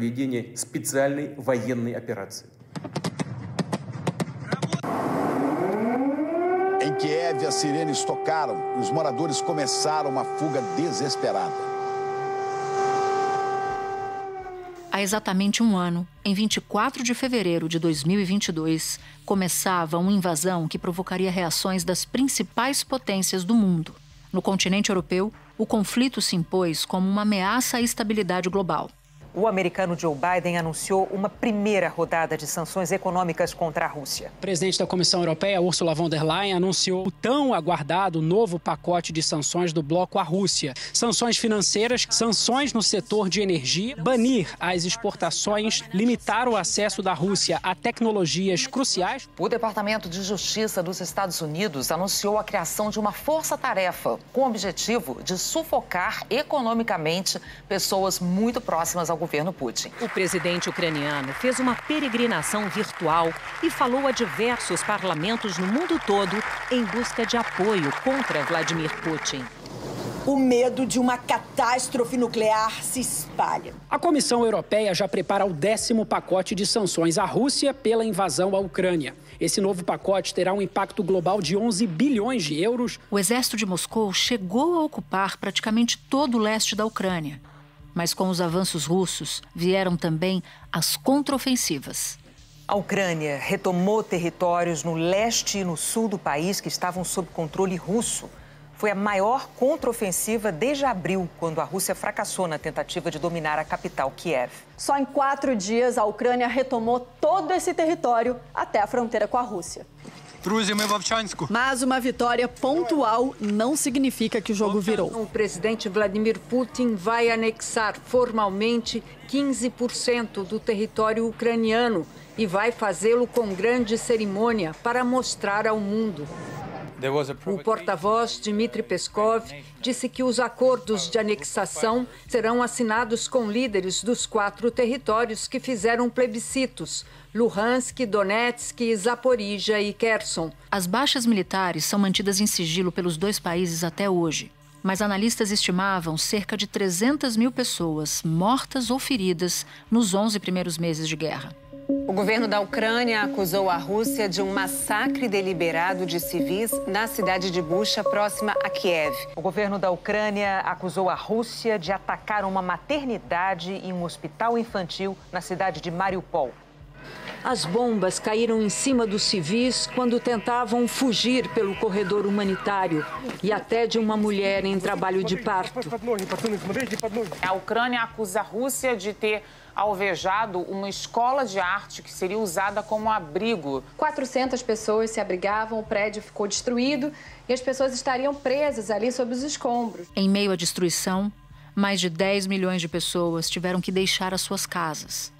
проведения специальной военной операции. Em Kiev, as sirenes tocaram e os moradores começaram uma fuga desesperada. Há exatamente um ano, em 24 de fevereiro de 2022, começava uma invasão que provocaria reações das principais potências do mundo. No continente europeu, o conflito se impôs como uma ameaça à estabilidade global o americano Joe Biden anunciou uma primeira rodada de sanções econômicas contra a Rússia. O presidente da Comissão Europeia, Ursula von der Leyen, anunciou o tão aguardado novo pacote de sanções do bloco à Rússia. Sanções financeiras, sanções no setor de energia, banir as exportações, limitar o acesso da Rússia a tecnologias cruciais. O Departamento de Justiça dos Estados Unidos anunciou a criação de uma força-tarefa com o objetivo de sufocar economicamente pessoas muito próximas ao governo Putin. O presidente ucraniano fez uma peregrinação virtual e falou a diversos parlamentos no mundo todo em busca de apoio contra Vladimir Putin. O medo de uma catástrofe nuclear se espalha. A Comissão Europeia já prepara o décimo pacote de sanções à Rússia pela invasão à Ucrânia. Esse novo pacote terá um impacto global de 11 bilhões de euros. O exército de Moscou chegou a ocupar praticamente todo o leste da Ucrânia. Mas com os avanços russos vieram também as contraofensivas. A Ucrânia retomou territórios no leste e no sul do país que estavam sob controle russo. Foi a maior contraofensiva desde abril, quando a Rússia fracassou na tentativa de dominar a capital, Kiev. Só em quatro dias, a Ucrânia retomou todo esse território até a fronteira com a Rússia. Mas uma vitória pontual não significa que o jogo virou. O presidente Vladimir Putin vai anexar formalmente 15% do território ucraniano e vai fazê-lo com grande cerimônia para mostrar ao mundo. O porta-voz Dmitry Peskov disse que os acordos de anexação serão assinados com líderes dos quatro territórios que fizeram plebiscitos: Luhansk, Donetsk, Zaporizhia e Kherson. As baixas militares são mantidas em sigilo pelos dois países até hoje mas analistas estimavam cerca de 300 mil pessoas mortas ou feridas nos 11 primeiros meses de guerra. O governo da Ucrânia acusou a Rússia de um massacre deliberado de civis na cidade de Bucha, próxima a Kiev. O governo da Ucrânia acusou a Rússia de atacar uma maternidade e um hospital infantil na cidade de Mariupol. As bombas caíram em cima dos civis quando tentavam fugir pelo corredor humanitário e até de uma mulher em trabalho de parto. A Ucrânia acusa a Rússia de ter alvejado uma escola de arte que seria usada como abrigo. 400 pessoas se abrigavam, o prédio ficou destruído e as pessoas estariam presas ali sob os escombros. Em meio à destruição, mais de 10 milhões de pessoas tiveram que deixar as suas casas.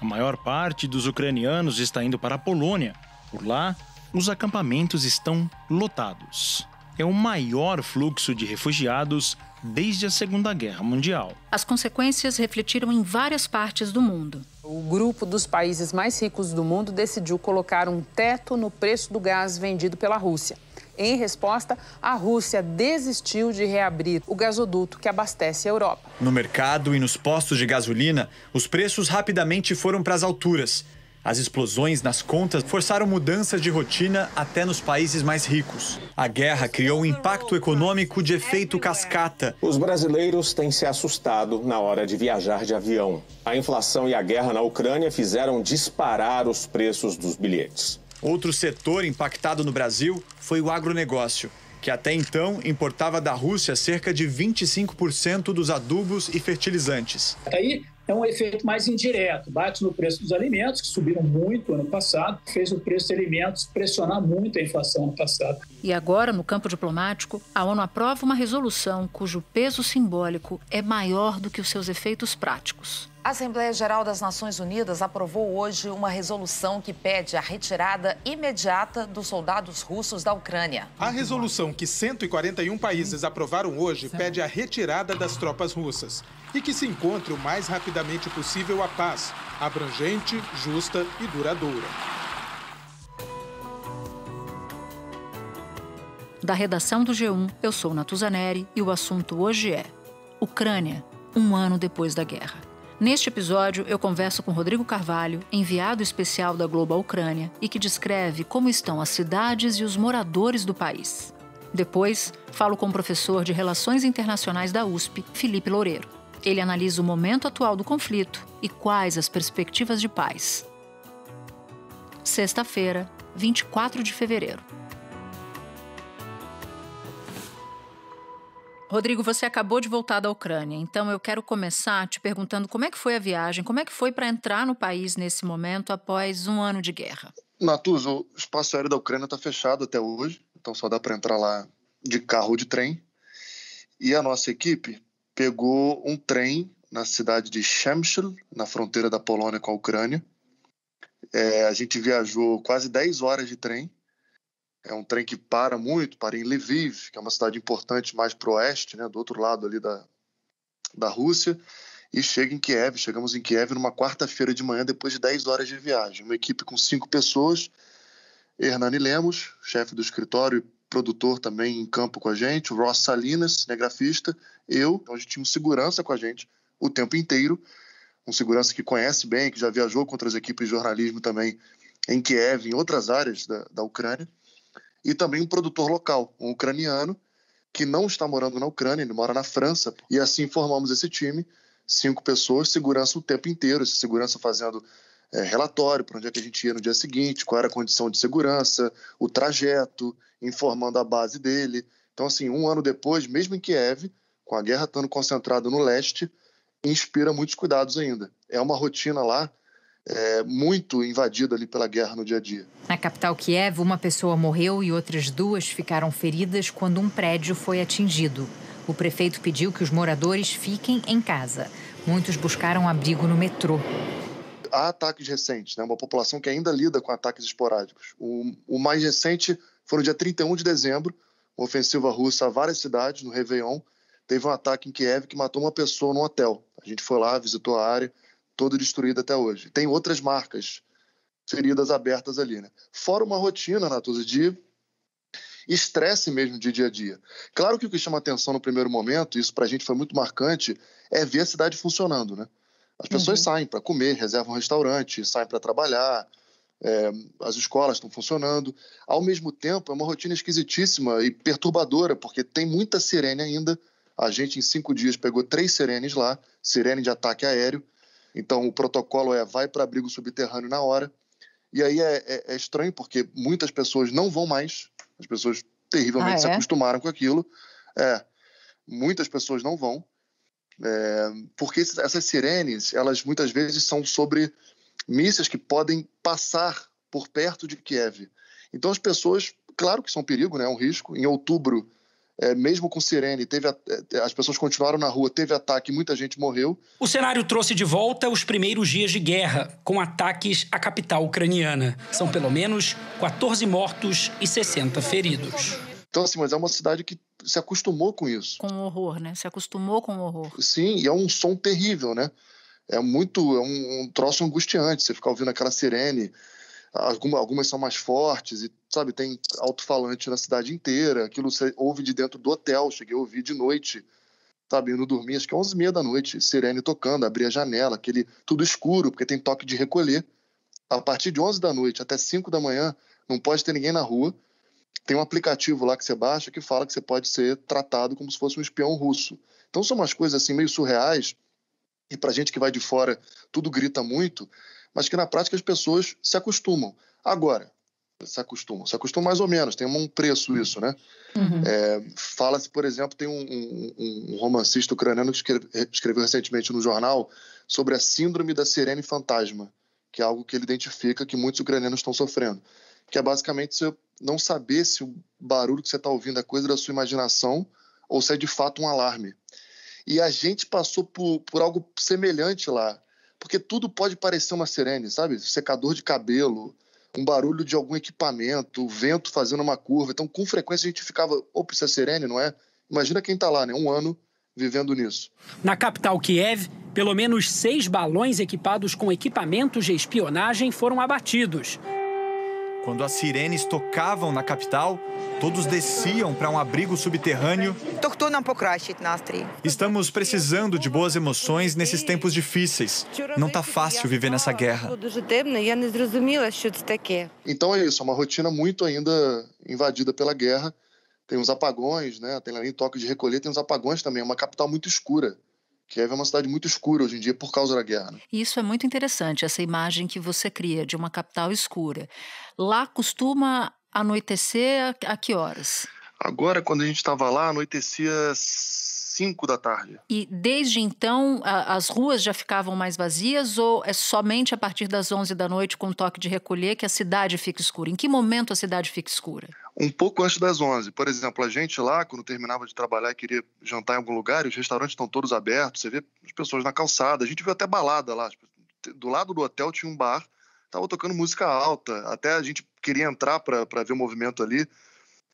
A maior parte dos ucranianos está indo para a Polônia. Por lá, os acampamentos estão lotados. É o maior fluxo de refugiados desde a Segunda Guerra Mundial. As consequências refletiram em várias partes do mundo. O grupo dos países mais ricos do mundo decidiu colocar um teto no preço do gás vendido pela Rússia. Em resposta, a Rússia desistiu de reabrir o gasoduto que abastece a Europa. No mercado e nos postos de gasolina, os preços rapidamente foram para as alturas. As explosões nas contas forçaram mudanças de rotina até nos países mais ricos. A guerra criou um impacto econômico de efeito cascata. Os brasileiros têm se assustado na hora de viajar de avião. A inflação e a guerra na Ucrânia fizeram disparar os preços dos bilhetes. Outro setor impactado no Brasil foi o agronegócio que até então importava da Rússia cerca de 25% dos adubos e fertilizantes. Aí é um efeito mais indireto, bate no preço dos alimentos, que subiram muito ano passado, fez o preço dos alimentos pressionar muito a inflação ano passado. E agora, no campo diplomático, a ONU aprova uma resolução cujo peso simbólico é maior do que os seus efeitos práticos. A Assembleia Geral das Nações Unidas aprovou hoje uma resolução que pede a retirada imediata dos soldados russos da Ucrânia. A resolução que 141 países aprovaram hoje pede a retirada das tropas russas e que se encontre o mais rapidamente possível a paz, abrangente, justa e duradoura. Da redação do G1, eu sou Natuzaneri e o assunto hoje é Ucrânia, um ano depois da guerra. Neste episódio, eu converso com Rodrigo Carvalho, enviado especial da Globo à Ucrânia e que descreve como estão as cidades e os moradores do país. Depois, falo com o professor de Relações Internacionais da USP, Felipe Loureiro. Ele analisa o momento atual do conflito e quais as perspectivas de paz. Sexta-feira, 24 de fevereiro. Rodrigo, você acabou de voltar da Ucrânia, então eu quero começar te perguntando como é que foi a viagem, como é que foi para entrar no país nesse momento após um ano de guerra. Natuzo, o espaço aéreo da Ucrânia está fechado até hoje, então só dá para entrar lá de carro ou de trem. E a nossa equipe pegou um trem na cidade de Chemshel, na fronteira da Polônia com a Ucrânia. É, a gente viajou quase 10 horas de trem. É um trem que para muito, para em Lviv, que é uma cidade importante mais para o oeste, né, do outro lado ali da, da Rússia, e chega em Kiev. Chegamos em Kiev numa quarta-feira de manhã, depois de 10 horas de viagem. Uma equipe com cinco pessoas, Hernani Lemos, chefe do escritório produtor também em campo com a gente, o Ross Salinas, cinegrafista, eu. Então a gente tinha um segurança com a gente o tempo inteiro, um segurança que conhece bem, que já viajou com outras equipes de jornalismo também em Kiev, em outras áreas da, da Ucrânia, e também um produtor local, um ucraniano, que não está morando na Ucrânia, ele mora na França, e assim formamos esse time, cinco pessoas, segurança o tempo inteiro, esse segurança fazendo é, relatório para onde é que a gente ia no dia seguinte, qual era a condição de segurança, o trajeto, informando a base dele. Então, assim, um ano depois, mesmo em Kiev, com a guerra estando concentrada no leste, inspira muitos cuidados ainda. É uma rotina lá é, muito invadida ali pela guerra no dia a dia. Na capital Kiev, uma pessoa morreu e outras duas ficaram feridas quando um prédio foi atingido. O prefeito pediu que os moradores fiquem em casa. Muitos buscaram abrigo no metrô há ataques recentes, né? uma população que ainda lida com ataques esporádicos. O, o mais recente foi no dia 31 de dezembro, uma ofensiva russa a várias cidades, no Réveillon. Teve um ataque em Kiev que matou uma pessoa num hotel. A gente foi lá, visitou a área, toda destruída até hoje. Tem outras marcas feridas abertas ali. Né? Fora uma rotina, Natuza, de estresse mesmo de dia a dia. Claro que o que chama atenção no primeiro momento, isso para a gente foi muito marcante, é ver a cidade funcionando, né? As pessoas uhum. saem para comer, reservam um restaurante, saem para trabalhar, é, as escolas estão funcionando. Ao mesmo tempo, é uma rotina esquisitíssima e perturbadora, porque tem muita sirene ainda. A gente, em cinco dias, pegou três sirenes lá, sirene de ataque aéreo. Então, o protocolo é vai para abrigo subterrâneo na hora. E aí é, é, é, estranho, porque muitas pessoas não vão mais. As pessoas terrivelmente ah, se é? acostumaram com aquilo. É, muitas pessoas não vão. É, porque essas sirenes, elas muitas vezes são sobre mísseis que podem passar por perto de Kiev. Então as pessoas, claro que são um perigo, né, um risco. Em outubro, é, mesmo com sirene, teve é, as pessoas continuaram na rua, teve ataque, muita gente morreu. O cenário trouxe de volta os primeiros dias de guerra, com ataques à capital ucraniana. São pelo menos 14 mortos e 60 feridos. Então, assim, mas é uma cidade que se acostumou com isso. Com o horror, né? Se acostumou com o horror. Sim, e é um som terrível, né? É muito, é um, um troço angustiante. Você ficar ouvindo aquela sirene, alguma, algumas são mais fortes, e, sabe, tem alto-falante na cidade inteira. Aquilo você ouve de dentro do hotel, cheguei a ouvir de noite, sabe? indo dormir acho que é 11 h da noite, sirene tocando, abrir a janela, aquele tudo escuro, porque tem toque de recolher. A partir de 11 da noite até 5 da manhã, não pode ter ninguém na rua tem um aplicativo lá que você baixa que fala que você pode ser tratado como se fosse um espião russo. Então são umas coisas assim meio surreais e para gente que vai de fora tudo grita muito, mas que na prática as pessoas se acostumam. Agora, se acostumam, se acostumam mais ou menos, tem um preço isso, né? Uhum. É, Fala-se, por exemplo, tem um, um, um romancista ucraniano que escreve, escreveu recentemente no jornal sobre a síndrome da sirene fantasma, que é algo que ele identifica que muitos ucranianos estão sofrendo, que é basicamente você não saber se o barulho que você está ouvindo é coisa da sua imaginação ou se é de fato um alarme. E a gente passou por, por algo semelhante lá, porque tudo pode parecer uma sirene, sabe? Secador de cabelo, um barulho de algum equipamento, vento fazendo uma curva. Então, com frequência, a gente ficava, opa, isso é sirene, não é? Imagina quem está lá, né? Um ano vivendo nisso. Na capital Kiev, pelo menos seis balões equipados com equipamentos de espionagem foram abatidos. Quando as sirenes tocavam na capital, todos desciam para um abrigo subterrâneo. Estamos precisando de boas emoções nesses tempos difíceis. Não está fácil viver nessa guerra. Então é isso, é uma rotina muito ainda invadida pela guerra. Tem uns apagões, né? Tem além toque de recolher, tem uns apagões também. É uma capital muito escura. Kiev é uma cidade muito escura hoje em dia por causa da guerra. Né? Isso é muito interessante, essa imagem que você cria de uma capital escura. Lá costuma anoitecer a que horas? Agora, quando a gente estava lá, anoitecia 5 da tarde. E desde então a, as ruas já ficavam mais vazias ou é somente a partir das 11 da noite com o toque de recolher que a cidade fica escura? Em que momento a cidade fica escura? Um pouco antes das 11. Por exemplo, a gente lá, quando terminava de trabalhar e queria jantar em algum lugar, os restaurantes estão todos abertos, você vê as pessoas na calçada, a gente viu até balada lá. Tipo, do lado do hotel tinha um bar, estava tocando música alta, até a gente queria entrar para ver o movimento ali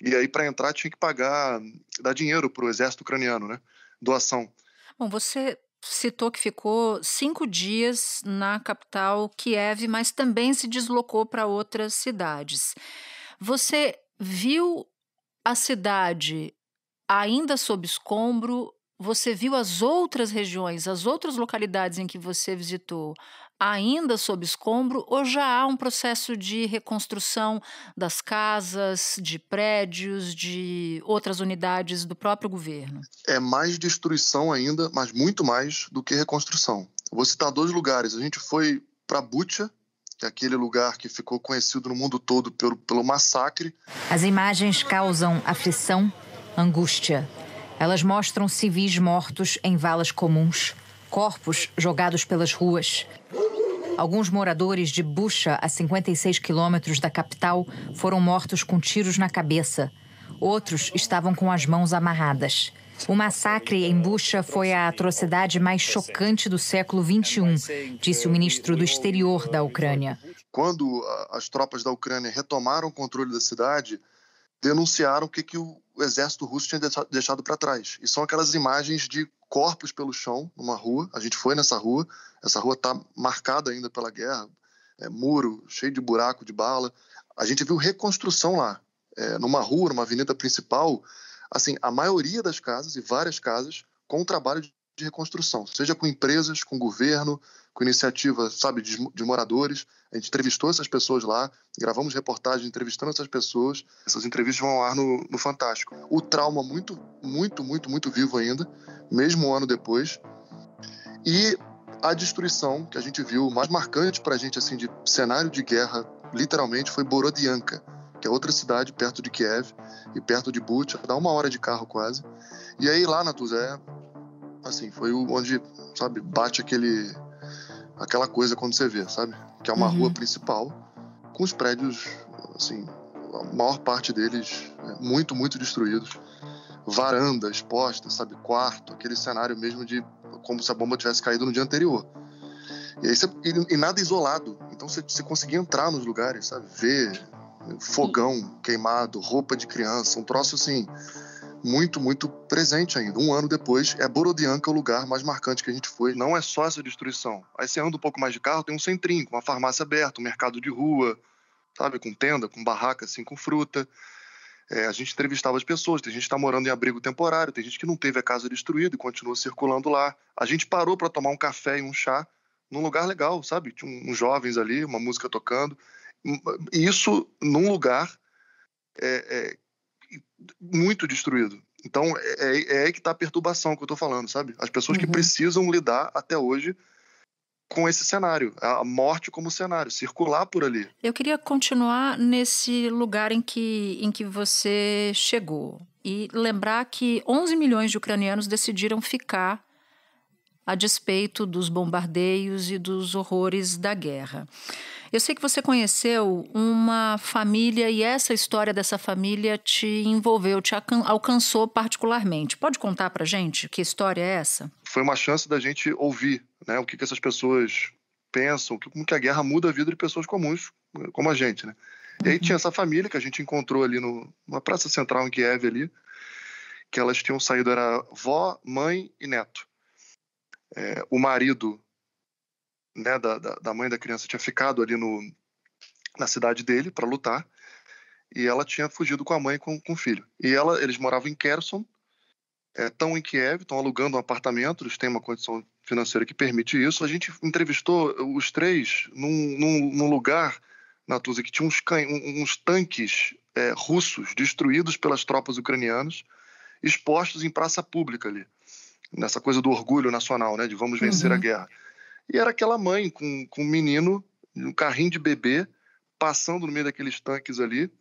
e aí, para entrar, tinha que pagar, dar dinheiro para o exército ucraniano, né? Doação. Bom, você citou que ficou cinco dias na capital Kiev, mas também se deslocou para outras cidades. Você viu a cidade ainda sob escombro? Você viu as outras regiões, as outras localidades em que você visitou ainda sob escombro ou já há um processo de reconstrução das casas, de prédios, de outras unidades do próprio governo? É mais destruição ainda, mas muito mais do que reconstrução. vou citar dois lugares. A gente foi para Butcha, que é aquele lugar que ficou conhecido no mundo todo pelo, pelo massacre. As imagens causam aflição, angústia. Elas mostram civis mortos em valas comuns, corpos jogados pelas ruas. Alguns moradores de Bucha, a 56 quilômetros da capital, foram mortos com tiros na cabeça. Outros estavam com as mãos amarradas. O massacre em Bucha foi a atrocidade mais chocante do século XXI, disse o ministro do Exterior da Ucrânia. Quando as tropas da Ucrânia retomaram o controle da cidade, denunciaram que, que o o exército russo tinha deixado para trás. E são aquelas imagens de corpos pelo chão, numa rua. A gente foi nessa rua, essa rua está marcada ainda pela guerra é, muro, cheio de buraco, de bala. A gente viu reconstrução lá, é, numa rua, numa avenida principal. Assim, a maioria das casas, e várias casas, com o trabalho de reconstrução, seja com empresas, com governo, com iniciativa, sabe, de, de, moradores. A gente entrevistou essas pessoas lá, gravamos reportagem entrevistando essas pessoas. Essas entrevistas vão ao ar no, no Fantástico. O trauma muito, muito, muito, muito vivo ainda, mesmo um ano depois. E a destruição que a gente viu, mais marcante para a gente, assim, de cenário de guerra, literalmente, foi Borodianka, que é outra cidade perto de Kiev e perto de Butch, dá uma hora de carro quase. E aí lá na Tuzé, assim, foi onde, sabe, bate aquele aquela coisa quando você vê, sabe? Que é uma uhum. rua principal com os prédios, assim, a maior parte deles né, muito, muito destruídos. Varandas postas, sabe? Quarto, aquele cenário mesmo de como se a bomba tivesse caído no dia anterior. E, aí você, e, e nada isolado. Então você, você conseguia entrar nos lugares, sabe? Ver né, fogão queimado, roupa de criança, um troço assim muito, muito presente ainda. Um ano depois, é é o lugar mais marcante que a gente foi. Não é só essa destruição. Aí você anda um pouco mais de carro, tem um centrinho, com uma farmácia aberta, um mercado de rua, sabe? Com tenda, com barraca, assim, com fruta. É, a gente entrevistava as pessoas, tem gente que está morando em abrigo temporário, tem gente que não teve a casa destruída e continua circulando lá. A gente parou para tomar um café e um chá num lugar legal, sabe? Tinha uns jovens ali, uma música tocando. Isso num lugar é, é, muito destruído. Então, é, é, é aí que está a perturbação que eu estou falando, sabe? As pessoas uhum. que precisam lidar até hoje com esse cenário, a morte como cenário, circular por ali. Eu queria continuar nesse lugar em que, em que você chegou e lembrar que 11 milhões de ucranianos decidiram ficar a despeito dos bombardeios e dos horrores da guerra. Eu sei que você conheceu uma família e essa história dessa família te envolveu, te alcançou particularmente. Pode contar pra gente que história é essa? Foi uma chance da gente ouvir né, o que, que essas pessoas pensam, como que a guerra muda a vida de pessoas comuns, como a gente, né? E aí tinha essa família que a gente encontrou ali no, numa praça central em Kiev ali, que elas tinham saído, era vó, mãe e neto. É, o marido né, da, da mãe da criança tinha ficado ali no, na cidade dele para lutar e ela tinha fugido com a mãe e com, com o filho. E ela, eles moravam em Kherson, estão é, em Kiev, estão alugando um apartamento, eles têm uma condição financeira que permite isso. A gente entrevistou os três num, num, num lugar na Tusa que tinha uns, can... uns tanques é, russos destruídos pelas tropas ucranianas, expostos em praça pública ali. Nessa coisa do orgulho nacional, né, de vamos vencer uhum. a guerra. E era aquela mãe com, com um menino, um carrinho de bebê, passando no meio daqueles tanques ali,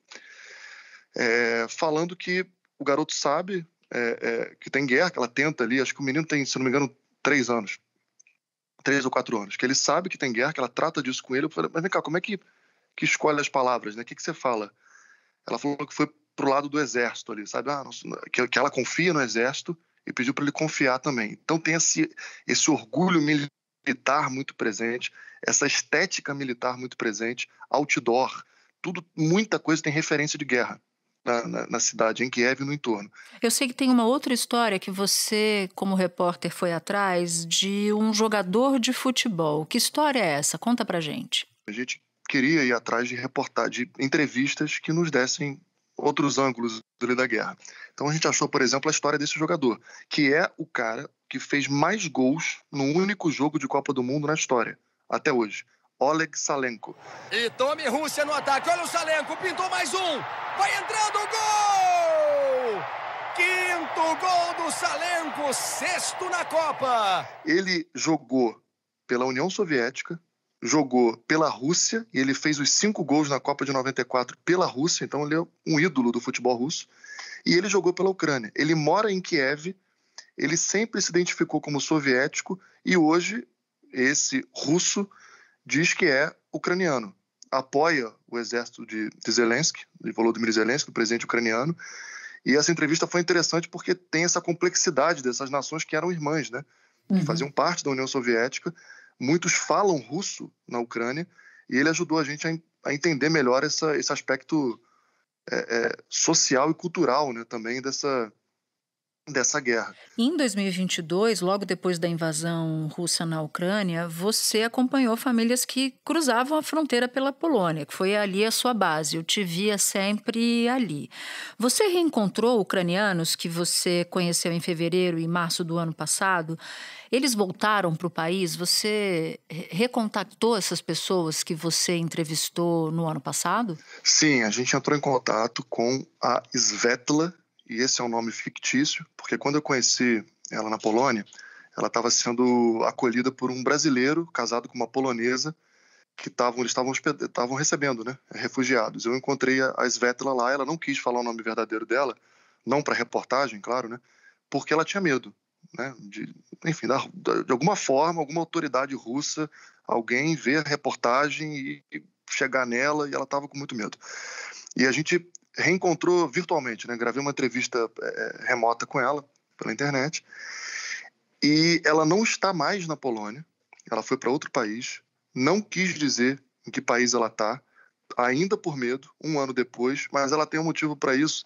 é, falando que o garoto sabe é, é, que tem guerra, que ela tenta ali, acho que o menino tem, se não me engano, três anos, três ou quatro anos, que ele sabe que tem guerra, que ela trata disso com ele. Eu falei, mas vem cá, como é que, que escolhe as palavras, né? O que, que você fala? Ela falou que foi pro lado do exército ali, sabe? Ah, nossa, que, que ela confia no exército e pediu para ele confiar também. Então tem esse, esse orgulho militar militar muito presente, essa estética militar muito presente, outdoor, tudo, muita coisa tem referência de guerra. Na, na, na, cidade, em Kiev e no entorno. Eu sei que tem uma outra história que você, como repórter, foi atrás de um jogador de futebol. Que história é essa? Conta pra gente. A gente queria ir atrás de reportar, de entrevistas que nos dessem outros ângulos dele da guerra. Então a gente achou, por exemplo, a história desse jogador, que é o cara que fez mais gols no único jogo de Copa do Mundo na história, até hoje. Oleg Salenko. E tome Rússia no ataque. Olha o Salenko, pintou mais um. Vai entrando, o gol! Quinto gol do Salenko, sexto na Copa. Ele jogou pela União Soviética, jogou pela Rússia e ele fez os cinco gols na Copa de 94 pela Rússia, então ele é um ídolo do futebol russo. E ele jogou pela Ucrânia. Ele mora em Kiev, ele sempre se identificou como soviético e hoje esse russo diz que é ucraniano. Apoia o exército de, Zelensky, de Volodymyr Zelensky, do presidente ucraniano. E essa entrevista foi interessante porque tem essa complexidade dessas nações que eram irmãs, né? Que uhum. faziam parte da União Soviética muitos falam russo na Ucrânia, e ele ajudou a gente a, a entender melhor essa, esse aspecto é, é, social e cultural né, também dessa, dessa guerra. Em 2022, logo depois da invasão russa na Ucrânia, você acompanhou famílias que cruzavam a fronteira pela Polônia, que foi ali a sua base. Eu te via sempre ali. Você reencontrou ucranianos que você conheceu em fevereiro e março do ano passado? Eles voltaram para o país? Você recontactou essas pessoas que você entrevistou no ano passado? Sim, a gente entrou em contato com a Svetla e esse é um nome fictício, porque quando eu conheci ela na Polônia, ela estava sendo acolhida por um brasileiro casado com uma polonesa que estavam eles estavam recebendo, né, refugiados. Eu encontrei a Svetla lá, ela não quis falar o nome verdadeiro dela, não para reportagem, claro, né, porque ela tinha medo, né, de, enfim, da, de alguma forma, alguma autoridade russa, alguém ver a reportagem e chegar nela e ela estava com muito medo. E a gente reencontrou virtualmente, né? Gravei uma entrevista é, é, remota com ela pela internet e ela não está mais na Polônia. Ela foi para outro país. Não quis dizer em que país ela está, ainda por medo. Um ano depois, mas ela tem um motivo para isso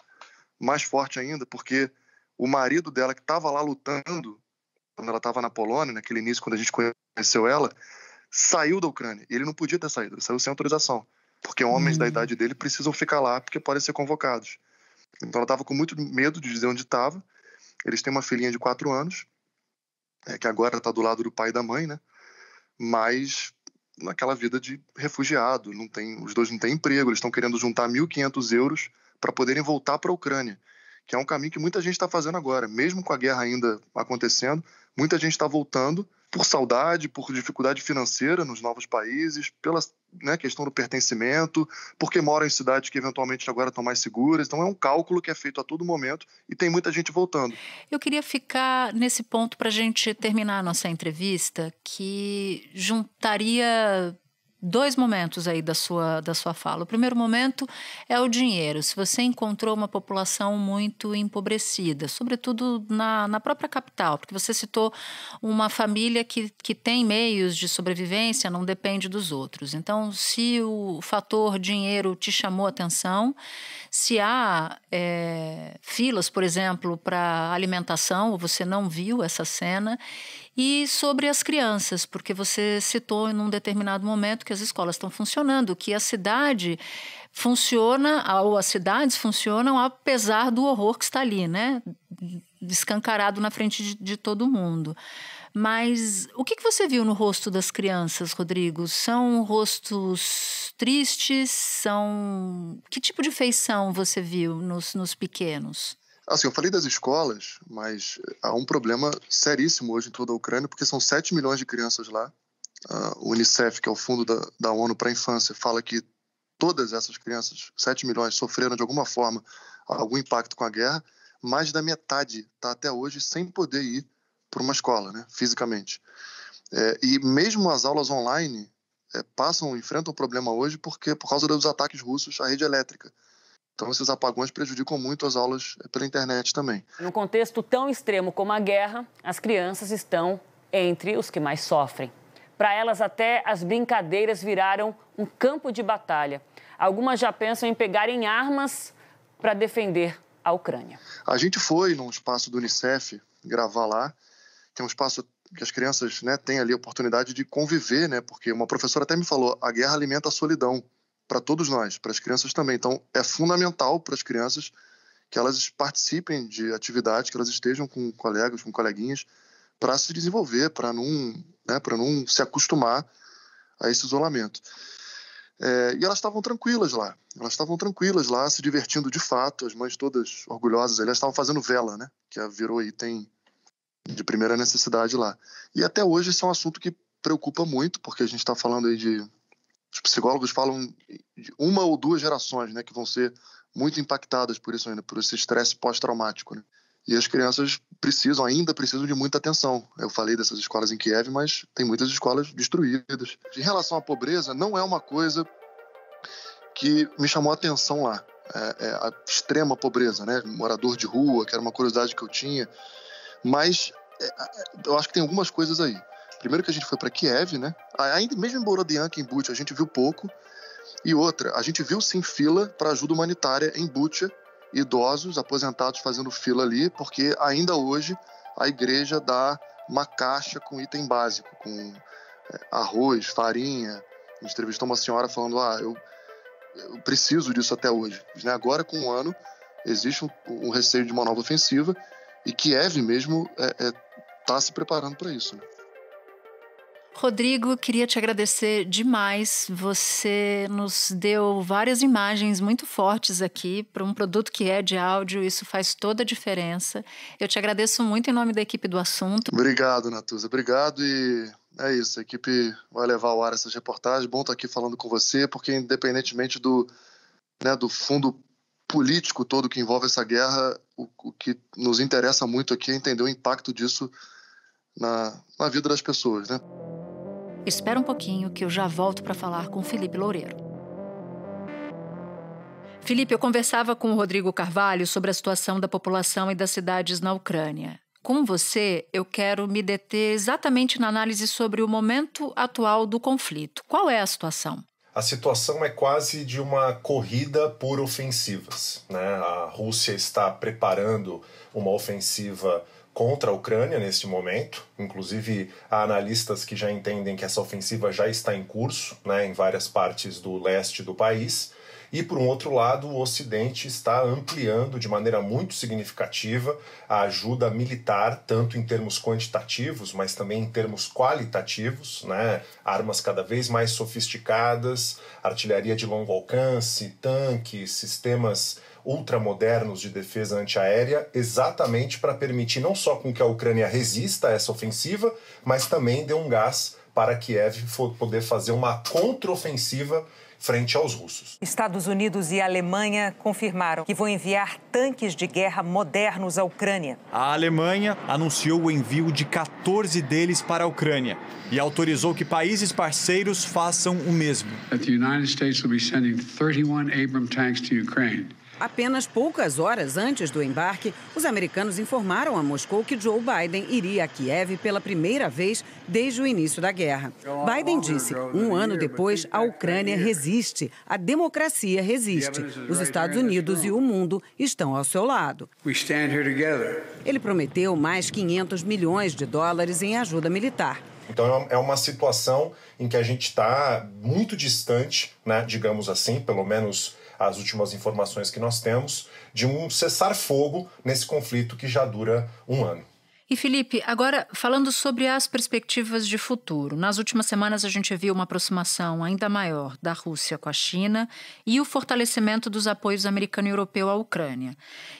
mais forte ainda, porque o marido dela que estava lá lutando quando ela estava na Polônia, naquele início quando a gente conheceu ela, saiu da Ucrânia. Ele não podia ter saído, ele saiu sem autorização porque homens uhum. da idade dele precisam ficar lá porque podem ser convocados. Então ela estava com muito medo de dizer onde estava. Eles têm uma filhinha de quatro anos, é, que agora está do lado do pai e da mãe, né? Mas naquela vida de refugiado, não tem, os dois não têm emprego, eles estão querendo juntar 1.500 euros para poderem voltar para a Ucrânia que é um caminho que muita gente está fazendo agora, mesmo com a guerra ainda acontecendo, muita gente está voltando por saudade, por dificuldade financeira nos novos países, pela né, questão do pertencimento, porque moram em cidades que eventualmente agora estão mais seguras. Então é um cálculo que é feito a todo momento e tem muita gente voltando. Eu queria ficar nesse ponto para a gente terminar a nossa entrevista, que juntaria dois momentos aí da sua, da sua fala. O primeiro momento é o dinheiro. Se você encontrou uma população muito empobrecida, sobretudo na, na própria capital, porque você citou uma família que, que tem meios de sobrevivência, não depende dos outros. Então, se o fator dinheiro te chamou atenção, se há é, filas, por exemplo, para alimentação, você não viu essa cena, e sobre as crianças, porque você citou em um determinado momento que as escolas estão funcionando, que a cidade funciona, ou as cidades funcionam apesar do horror que está ali, né? Descancarado na frente de, de todo mundo. Mas o que, que você viu no rosto das crianças, Rodrigo? São rostos tristes? São. Que tipo de feição você viu nos, nos pequenos? Assim, eu falei das escolas, mas há um problema seríssimo hoje em toda a Ucrânia, porque são 7 milhões de crianças lá. o Unicef, que é o fundo da, da ONU para a Infância, fala que todas essas crianças, 7 milhões, sofreram de alguma forma algum impacto com a guerra. Mais da metade está até hoje sem poder ir para uma escola, né, fisicamente. É, e mesmo as aulas online é, passam, enfrentam o problema hoje porque por causa dos ataques russos à rede elétrica. Então, esses apagões prejudicam muito as aulas eh, pela internet também. Num contexto tão extremo como a guerra, as crianças estão entre os que mais sofrem. Para elas, até as brincadeiras viraram um campo de batalha. Algumas já pensam em pegarem armas para defender a Ucrânia. A gente foi num espaço do Unicef gravar lá, que é um espaço que as crianças né, têm ali a oportunidade de conviver, né? Porque uma professora até me falou, a guerra alimenta a solidão para todos nós, para as crianças também. Então, é fundamental para as crianças que elas participem de atividades, que elas estejam com colegas, com coleguinhas, para se desenvolver, para não, né, para não se acostumar a esse isolamento. É, e elas estavam tranquilas lá, elas estavam tranquilas lá, se divertindo de fato, as mães todas orgulhosas, elas estavam fazendo vela, né, que é, virou item de primeira necessidade lá. E até hoje esse é um assunto que preocupa muito, porque a gente está falando aí de os psicólogos falam de uma ou duas gerações, né, que vão ser muito impactadas por isso ainda, por esse estresse pós-traumático, né? E as crianças precisam, ainda precisam de muita atenção. Eu falei dessas escolas em Kiev, mas tem muitas escolas destruídas. Em relação à pobreza, não é uma coisa que me chamou a atenção lá. É, é a extrema pobreza, né? Morador de rua, que era uma curiosidade que eu tinha. Mas é, é eu acho que tem algumas coisas aí. Primeiro que a gente foi para Kiev, né? Ainda mesmo em Borodianka, em Butcha, a gente viu pouco. E outra, a gente viu sim fila para ajuda humanitária em Butcha, idosos, aposentados fazendo fila ali, porque ainda hoje a igreja dá uma caixa com item básico, com é, arroz, farinha. A gente entrevistou uma senhora falando: Ah, eu, eu preciso disso até hoje. Né? Agora, com um ano, existe um, um, receio de uma nova ofensiva e Kiev mesmo está é, é, tá se preparando para isso. Né? Rodrigo, queria te agradecer demais. Você nos deu várias imagens muito fortes aqui para um produto que é de áudio, isso faz toda a diferença. Eu te agradeço muito em nome da equipe do assunto. Obrigado, Natuza. Obrigado e é isso. A equipe vai levar ao ar essas reportagens. Bom estar aqui falando com você, porque independentemente do, né, do fundo político todo que envolve essa guerra, o, o que nos interessa muito aqui é entender o impacto disso na, na vida das pessoas, né? Espera um pouquinho que eu já volto para falar com Felipe Loureiro. Felipe, eu conversava com o Rodrigo Carvalho sobre a situação da população e das cidades na Ucrânia. Com você, eu quero me deter exatamente na análise sobre o momento atual do conflito. Qual é a situação? a situação é quase de uma corrida por ofensivas. Né? A Rússia está preparando uma ofensiva contra a Ucrânia neste momento. Inclusive, há analistas que já entendem que essa ofensiva já está em curso né, em várias partes do leste do país. E, por um outro lado, o Ocidente está ampliando de maneira muito significativa a ajuda militar, tanto em termos quantitativos, mas também em termos qualitativos né? armas cada vez mais sofisticadas, artilharia de longo alcance, tanques, sistemas ultramodernos de defesa antiaérea, exatamente para permitir não só com que a Ucrânia resista a essa ofensiva, mas também dê um gás para Kiev poder fazer uma contraofensiva frente aos russos. Estados Unidos e Alemanha confirmaram que vão enviar tanques de guerra modernos à Ucrânia. A Alemanha anunciou o envio de 14 deles para a Ucrânia e autorizou que países parceiros façam o mesmo. the United States will be sending 31 Abram tanks to Ukraine apenas poucas horas antes do embarque, os americanos informaram a Moscou que Joe Biden iria a Kiev pela primeira vez desde o início da guerra. Biden disse: um ano depois, a Ucrânia resiste, a democracia resiste. Os Estados Unidos e o mundo estão ao seu lado. Ele prometeu mais 500 milhões de dólares em ajuda militar. Então é, é uma situação em que a gente está muito distante, né, digamos assim, pelo menos as últimas informações que nós temos, de um cessar-fogo nesse conflito que já dura um ano. E Felipe, agora falando sobre as perspectivas de futuro. Nas últimas semanas a gente viu uma aproximação ainda maior da Rússia com a China e o fortalecimento dos apoios americano e europeu à Ucrânia.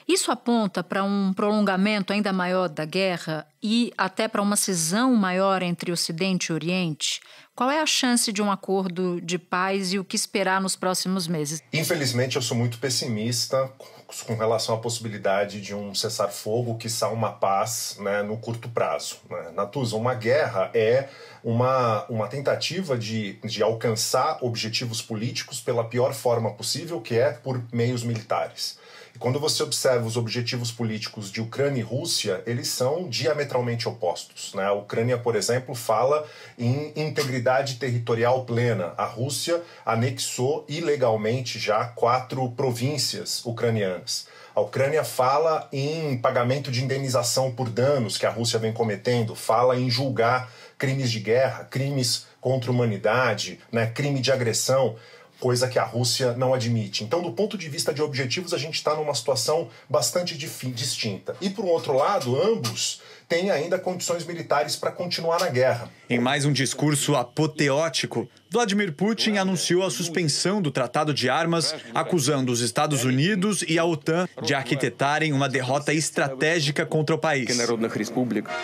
Isso aponta para um prolongamento ainda maior da guerra e até para uma cisão maior entre Ocidente e Oriente. Qual é a chance de um acordo de paz e o que esperar nos próximos meses? Infelizmente, eu sou muito pessimista críticos com relação à possibilidade de um cessar-fogo, que saia uma paz né, no curto prazo. Né? Natuza, uma guerra é uma, uma tentativa de, de alcançar objetivos políticos pela pior forma possível, que é por meios militares. E quando você observa os objetivos políticos de Ucrânia e Rússia, eles são diametralmente opostos. Né? A Ucrânia, por exemplo, fala em integridade territorial plena. A Rússia anexou ilegalmente já quatro províncias ucranianas. A Ucrânia fala em pagamento de indenização por danos que a Rússia vem cometendo, fala em julgar crimes de guerra, crimes contra a humanidade, né, crime de agressão coisa que a Rússia não admite. Então, do ponto de vista de objetivos, a gente está numa situação bastante distinta. E, por um outro lado, ambos tem ainda condições militares para continuar na guerra. Em mais um discurso apoteótico, Vladimir Putin anunciou a suspensão do Tratado de Armas, acusando os Estados Unidos e a OTAN de arquitetarem uma derrota estratégica contra o país.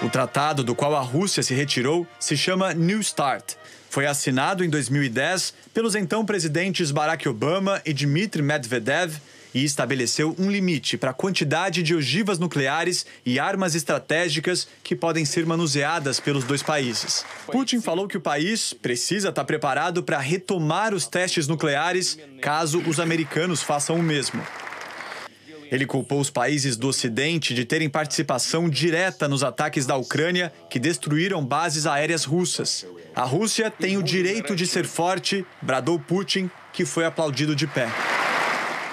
O tratado do qual a Rússia se retirou se chama New START. Foi assinado em 2010 pelos então presidentes Barack Obama e Dmitry Medvedev e estabeleceu um limite para a quantidade de ogivas nucleares e armas estratégicas que podem ser manuseadas pelos dois países. Putin assim. falou que o país precisa estar tá preparado para retomar os testes nucleares caso os americanos façam o mesmo. Ele culpou os países do Ocidente de terem participação direta nos ataques da Ucrânia que destruíram bases aéreas russas. A Rússia tem o direito de ser forte, bradou Putin, que foi aplaudido de pé.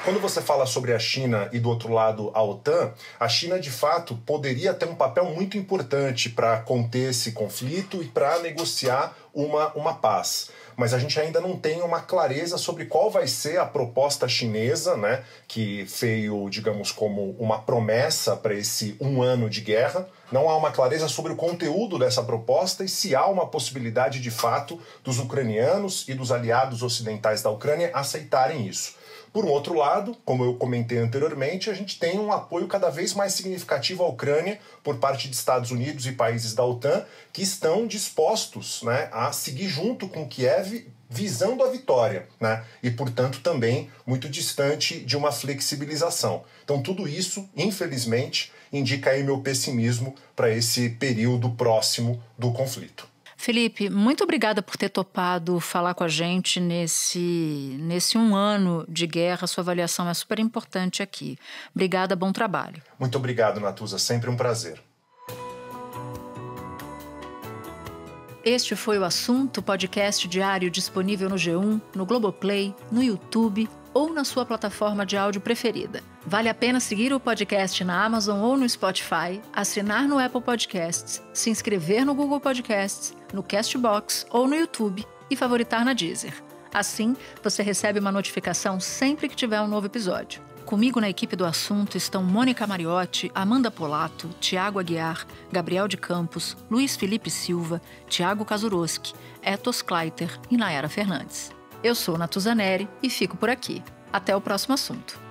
Quando você fala sobre a China e do outro lado a OTAN, a China de fato poderia ter um papel muito importante para conter esse conflito e para negociar uma, uma paz. Mas a gente ainda não tem uma clareza sobre qual vai ser a proposta chinesa, né, que veio, digamos, como uma promessa para esse um ano de guerra. Não há uma clareza sobre o conteúdo dessa proposta e se há uma possibilidade de fato dos ucranianos e dos aliados ocidentais da Ucrânia aceitarem isso. Por um outro lado, como eu comentei anteriormente, a gente tem um apoio cada vez mais significativo à Ucrânia por parte de Estados Unidos e países da OTAN que estão dispostos né, a seguir junto com Kiev visando a vitória, né? E portanto também muito distante de uma flexibilização. Então tudo isso, infelizmente, indica aí meu pessimismo para esse período próximo do conflito. Felipe, muito obrigada por ter topado falar com a gente nesse, nesse um ano de guerra. Sua avaliação é super importante aqui. Obrigada, bom trabalho. Muito obrigado, Natuza. Sempre um prazer. Este foi o assunto podcast diário disponível no G1, no Globoplay, no YouTube ou na sua plataforma de áudio preferida. Vale a pena seguir o podcast na Amazon ou no Spotify, assinar no Apple Podcasts, se inscrever no Google Podcasts, no Castbox ou no YouTube e favoritar na Deezer. Assim, você recebe uma notificação sempre que tiver um novo episódio. Comigo na equipe do assunto estão Mônica Mariotti, Amanda Polato, Tiago Aguiar, Gabriel de Campos, Luiz Felipe Silva, Tiago Kazuroski, Etos Kleiter e Nayara Fernandes. Eu sou Natuzaneri e fico por aqui. Até o próximo assunto.